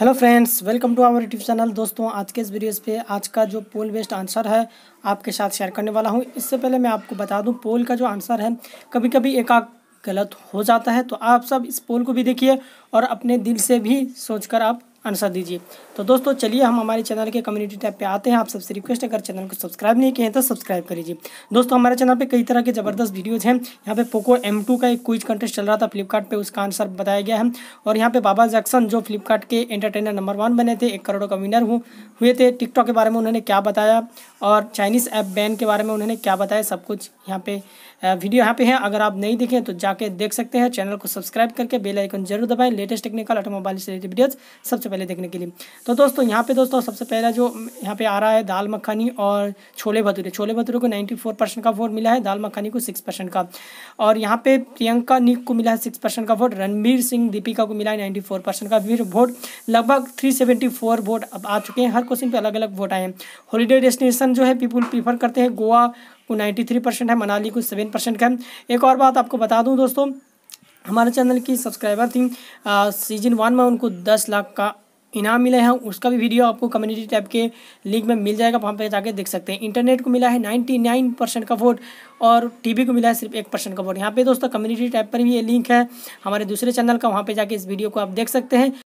hello friends welcome to our YouTube channel दोस्तों आज के इस वीडियोस पे आज का जो पोल बेस्ड आंसर है आपके साथ शेयर करने वाला हूँ इससे पहले मैं आपको बता दूँ पोल का जो आंसर है कभी कभी एक आग गलत हो जाता है तो आप सब इस पोल को भी देखिए और अपने दिल से भी सोचकर आप आंसर दीजिए तो दोस्तों चलिए हम हमारे चैनल के कम्युनिटी टैब पे आते हैं आप सबसे रिक्वेस्ट अगर चैनल को सब्सक्राइब नहीं किए तो सब्सक्राइब कर लीजिए दोस्तों हमारे चैनल पे कई तरह के ज़बरदस्त वीडियोज़ हैं यहाँ पे पोको एम का एक क्विज कंटेस्ट चल रहा था फ्लिपकार्ट उसका आंसर बताया गया है और यहाँ पे बाबा जैक्सन जो फ्लिपकार्ट के एंटरटेनर नंबर वन बने थे एक करोड़ का विनर हुए थे टिकटॉक के बारे में उन्होंने क्या बताया और चाइनीज़ ऐप बैन के बारे में उन्होंने क्या बताया सब कुछ यहाँ पे वीडियो यहाँ पे है अगर आप नहीं देखें तो जाके देख सकते हैं चैनल को सब्सक्राइब करके बेल आइकन जरूर दबाएं लेटेस्ट टेक्निकल ऑटोमोबाइल से रिलेटेड वीडियोज़ सबसे पहले देखने के लिए तो दोस्तों यहाँ पे दोस्तों सबसे पहला जो यहाँ पे आ रहा है दाल मखानी और छोले भटूरे छोले भटूरे को नाइन्टी फोर परसेंट का वोट मिला है दाल मखानी को सिक्स परसेंट का और यहाँ पे प्रियंका निक को मिला है सिक्स परसेंट का वोट रणबीर सिंह दीपिका को मिला है नाइन्टी फोर परसेंट का फिर वोट लगभग थ्री सेवेंटी फोर वोट अब आ चुके हैं हर क्वेश्चन पर अलग अलग वोट आए हैं हॉलीडे डेस्टिनेशन जो है पीपुल प्रीफर करते हैं गोवा को नाइन्टी थ्री परसेंट है मनाली को सेवन परसेंट का एक और बात आपको बता दूँ दोस्तों हमारे चैनल की सब्सक्राइबर थी आ, सीजन वन में उनको दस लाख का इनाम मिले हैं उसका भी वीडियो आपको कम्युनिटी टैब के लिंक में मिल जाएगा वहाँ पर जाके देख सकते हैं इंटरनेट को मिला है नाइन्टी नाइन परसेंट का वोट और टीवी को मिला है सिर्फ एक परसेंट का वोट यहाँ पे दोस्तों कम्युनिटी टैब पर भी ये लिंक है हमारे दूसरे चैनल का वहाँ पे जाके इस वीडियो को आप देख सकते हैं